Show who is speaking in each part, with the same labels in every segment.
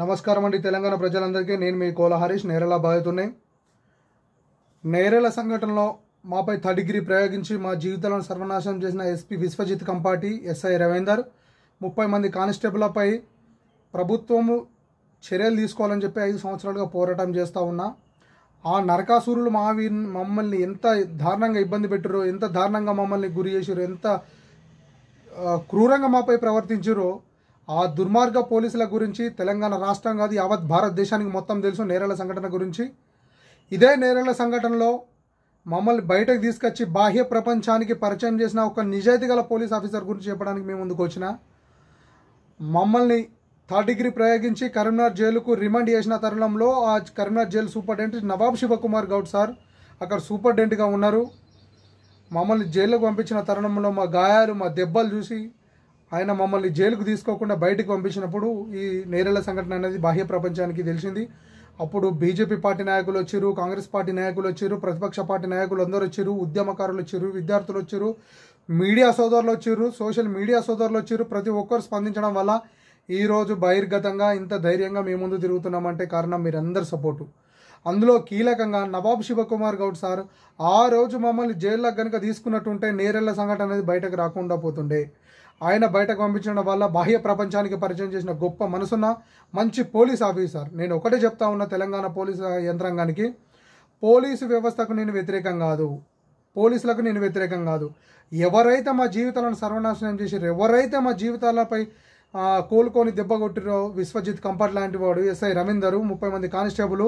Speaker 1: నమస్కారం అండి తెలంగాణ ప్రజలందరికీ నేను మీ కోల హరీష్ నేరల బాధితున్నాయి నేరేల సంఘటనలో మాపై డిగ్రీ ప్రయోగించి మా జీవితాలను సర్వనాశనం చేసిన ఎస్పీ విశ్వజిత్ కంపాటి ఎస్ఐ రవీందర్ ముప్పై మంది కానిస్టేబుళ్లపై ప్రభుత్వము చర్యలు తీసుకోవాలని చెప్పి ఐదు సంవత్సరాలుగా పోరాటం చేస్తూ ఉన్నా ఆ నరకాసురులు మావి మమ్మల్ని ఎంత దారుణంగా ఇబ్బంది పెట్టారో ఎంత దారుణంగా మమ్మల్ని గురి చేసిరో ఎంత క్రూరంగా మాపై ప్రవర్తించారో ఆ దుర్మార్గ పోలీసుల గురించి తెలంగాణ రాష్ట్రం కాదు యావత్ భారతదేశానికి మొత్తం తెలుసు నేరాల సంఘటన గురించి ఇదే నేరాల సంఘటనలో మమ్మల్ని బయటకు తీసుకొచ్చి బాహ్య ప్రపంచానికి పరిచయం చేసిన ఒక నిజాయితీ గల పోలీస్ ఆఫీసర్ గురించి చెప్పడానికి మేము ముందుకు వచ్చిన మమ్మల్ని థర్డ్ డిగ్రీ ప్రయోగించి కరీంనగర్ జైలుకు రిమాండ్ చేసిన తరుణంలో ఆ Karimnagar jail superintendent Nawab Shivakumar Goud sir అక్కడ సూపరింటెండెంట్గా ఉన్నారు మమ్మల్ని జైల్లోకి పంపించిన తరుణంలో మా గాయాలు మా దెబ్బలు చూసి ఆయన మమ్మల్ని జైలుకు తీసుకోకుండా బయటకు పంపించినప్పుడు ఈ నేరేళ్ల సంఘటన అనేది బాహ్య ప్రపంచానికి తెలిసింది అప్పుడు బీజేపీ పార్టీ నాయకులు వచ్చారు కాంగ్రెస్ పార్టీ నాయకులు వచ్చారు ప్రతిపక్ష పార్టీ నాయకులు అందరూ వచ్చారు ఉద్యమకారులు వచ్చారు విద్యార్థులు వచ్చారు మీడియా సోదరులు వచ్చారు సోషల్ మీడియా సోదరులు వచ్చారు ప్రతి ఒక్కరు స్పందించడం వల్ల ఈరోజు బహిర్గతంగా ఇంత ధైర్యంగా మీ ముందు తిరుగుతున్నామంటే కారణం మీరందరి సపోర్టు అందులో కీలకంగా నవాబ్ శివకుమార్ గౌడ్ సార్ ఆ రోజు మమ్మల్ని జైల్లో కనుక తీసుకున్నట్టుంటే నేరెళ్ల సంఘటన అనేది బయటకు రాకుండా పోతుండే ఆయన బయటకు పంపించడం వల్ల బాహ్య ప్రపంచానికి పరిచయం చేసిన గొప్ప మనసున్న మంచి పోలీస్ ఆఫీసర్ నేను ఒకటే చెప్తా ఉన్న తెలంగాణ పోలీసు యంత్రాంగానికి పోలీసు వ్యవస్థకు నేను వ్యతిరేకం కాదు పోలీసులకు నేను వ్యతిరేకం కాదు ఎవరైతే మా జీవితాలను సర్వనాశనం చేసి ఎవరైతే మా జీవితాలపై కోలుకొని దెబ్బ కొట్టిన విశ్వజిత్ కంపట్ లాంటి వాడు ఎస్ఐ రవీందర్ ముప్పై మంది కానిస్టేబుల్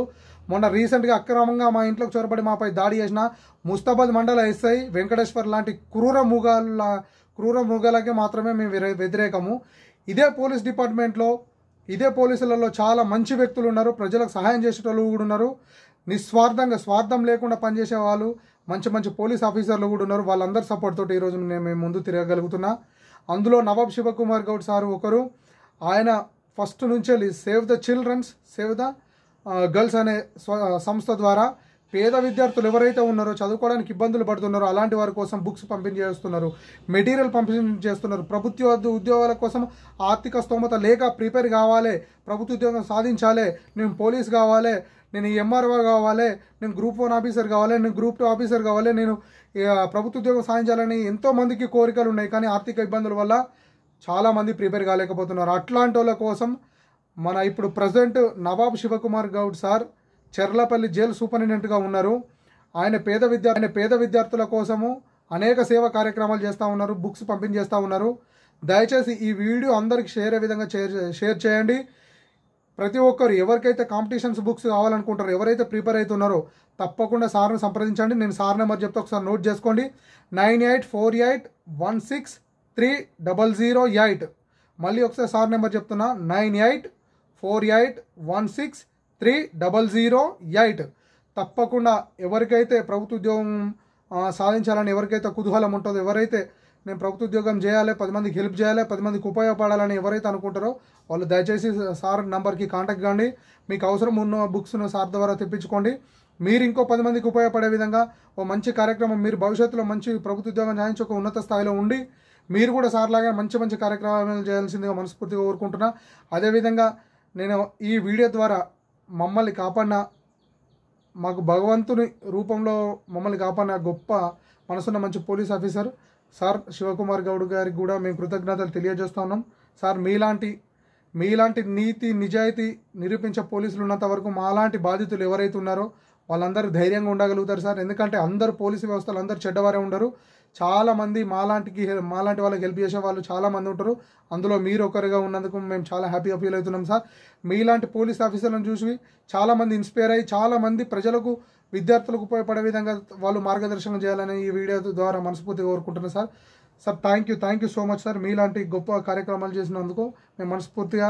Speaker 1: మొన్న రీసెంట్గా అక్రమంగా మా ఇంట్లోకి చొరబడి మాపై దాడి చేసిన ముస్తాబాద్ మండల ఎస్ఐ వెంకటేశ్వర్ లాంటి క్రూర మృగాల క్రూర మృగాలకే మాత్రమే మేము వ్యతిరేకము ఇదే పోలీస్ డిపార్ట్మెంట్లో ఇదే పోలీసులలో చాలా మంచి వ్యక్తులు ఉన్నారు ప్రజలకు సహాయం చేసేటోళ్ళు కూడా ఉన్నారు నిస్వార్థంగా స్వార్థం లేకుండా పనిచేసే వాళ్ళు మంచి మంచి పోలీస్ ఆఫీసర్లు కూడా ఉన్నారు వాళ్ళందరి సపోర్ట్ తోటి ఈరోజు నేను మేము ముందు తిరగగలుగుతున్నా అందులో నవాబ్ శివకుమార్ గౌడ్ సారు ఒకరు ఆయన ఫస్ట్ నుంచే save the childrens save the girls అనే సంస్థ ద్వారా పేద విద్యార్థులు ఎవరైతే ఉన్నారో చదువుకోవడానికి ఇబ్బందులు పడుతున్నారో అలాంటి వారి కోసం బుక్స్ పంపిణీ చేస్తున్నారు మెటీరియల్ పంపిణీ చేస్తున్నారు ప్రభుత్వ ఉద్యోగాల కోసం ఆర్థిక స్తోమత లేక ప్రిపేర్ కావాలి ప్రభుత్వ ఉద్యోగం సాధించాలి నేను పోలీస్ కావాలి నేను ఈ ఎంఆర్ఓ కావాలి నేను గ్రూప్ వన్ ఆఫీసర్ కావాలి నేను గ్రూప్ టూ ఆఫీసర్ కావాలి నేను ప్రభుత్వ ఉద్యోగం సాధించాలని ఎంతోమందికి కోరికలు ఉన్నాయి కానీ ఆర్థిక ఇబ్బందుల వల్ల చాలామంది ప్రిపేర్ కాలేకపోతున్నారు అట్లాంటి కోసం మన ఇప్పుడు present Nawab Shivakumar Goud sir Cherlapalli jail సూపరింటెండెంట్గా ఉన్నారు ఆయన పేద విద్యా ఆయన పేద విద్యార్థుల కోసము అనేక సేవా కార్యక్రమాలు చేస్తూ ఉన్నారు బుక్స్ పంపిణీ చేస్తూ ఉన్నారు దయచేసి ఈ వీడియో అందరికి షేర్ అయ్యే విధంగా షేర్ షేర్ చేయండి ప్రతి ఒక్కరు ఎవరికైతే కాంపిటీషన్స్ బుక్స్ కావాలనుకుంటారో ఎవరైతే ప్రిపేర్ అవుతున్నారో తప్పకుండా సార్ని సంప్రదించండి నేను సార్ నెంబర్ చెప్తే ఒకసారి నోట్ చేసుకోండి nine eight four eight one six three double zero eight మళ్ళీ ఒకసారి సార్ నెంబర్ చెప్తున్నా nine eight four eight one six three double zero eight తప్పకుండా ఎవరికైతే ప్రభుత్వ ఉద్యోగం సాధించాలని ఎవరికైతే కుతూహలం ఉంటుందో ఎవరైతే నేను ప్రభుత్వ ఉద్యోగం చేయాలి పది మందికి హెల్ప్ చేయాలి పది మందికి ఉపయోగపడాలని ఎవరైతే అనుకుంటారో వాళ్ళు దయచేసి సార్ నెంబర్కి కాంటాక్ట్ కాండి మీకు అవసరం ఉన్న బుక్స్ను సార్ ద్వారా తెప్పించుకోండి మీరు ఇంకో పది మందికి ఉపయోగపడే విధంగా ఓ మంచి కార్యక్రమం మీరు భవిష్యత్తులో మంచి ప్రభుత్వ ఉద్యోగం సాధించి ఒక ఉన్నత స్థాయిలో ఉండి మీరు కూడా సార్లాగా మంచి మంచి కార్యక్రమాలు చేయాల్సిందిగా మనస్ఫూర్తిగా కోరుకుంటున్నా అదేవిధంగా నేను ఈ వీడియో ద్వారా మమ్మల్ని కాపాడిన మాకు భగవంతుని రూపంలో మమ్మల్ని కాపాడిన గొప్ప మనసున్న మంచి police officer sir Shivakumar Goud గారికి కూడా మేము కృతజ్ఞతలు తెలియజేస్తూ ఉన్నాం సార్ మీలాంటి మీలాంటి నీతి నిజాయితీ నిరూపించే పోలీసులు ఉన్నంత వరకు మాలాంటి బాధితులు ఎవరైతే ఉన్నారో వాళ్ళందరూ ధైర్యంగా ఉండగలుగుతారు సార్ ఎందుకంటే అందరు పోలీసు వ్యవస్థలు అందరూ చెడ్డవారే ఉండరు చాలామంది మాలాంటికి మాలాంటి వాళ్ళకి హెల్ప్ చేసే వాళ్ళు చాలామంది ఉంటారు అందులో మీరు ఒకరిగా ఉన్నందుకు మేము చాలా హ్యాపీగా ఫీల్ అవుతున్నాం సార్ మీలాంటి పోలీస్ ఆఫీసర్లను చూసి చాలామంది ఇన్స్పైర్ అయ్యి చాలామంది ప్రజలకు విద్యార్థులకు ఉపయోగపడే విధంగా వాళ్ళు మార్గదర్శనం చేయాలని ఈ వీడియో ద్వారా మనస్ఫూర్తిగా కోరుకుంటున్నాను sir sir thank you thank you so much sir మీలాంటి గొప్ప కార్యక్రమాలు చేసినందుకు మేము మనస్ఫూర్తిగా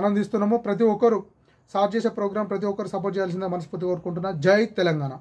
Speaker 1: ఆనందిస్తున్నాము ప్రతి ఒక్కరు సార్ చేసే ప్రోగ్రాం ప్రతి ఒక్కరు సపోర్ట్ చేయాల్సిందే మనస్ఫూర్తి కోరుకుంటున్నా జై తెలంగాణ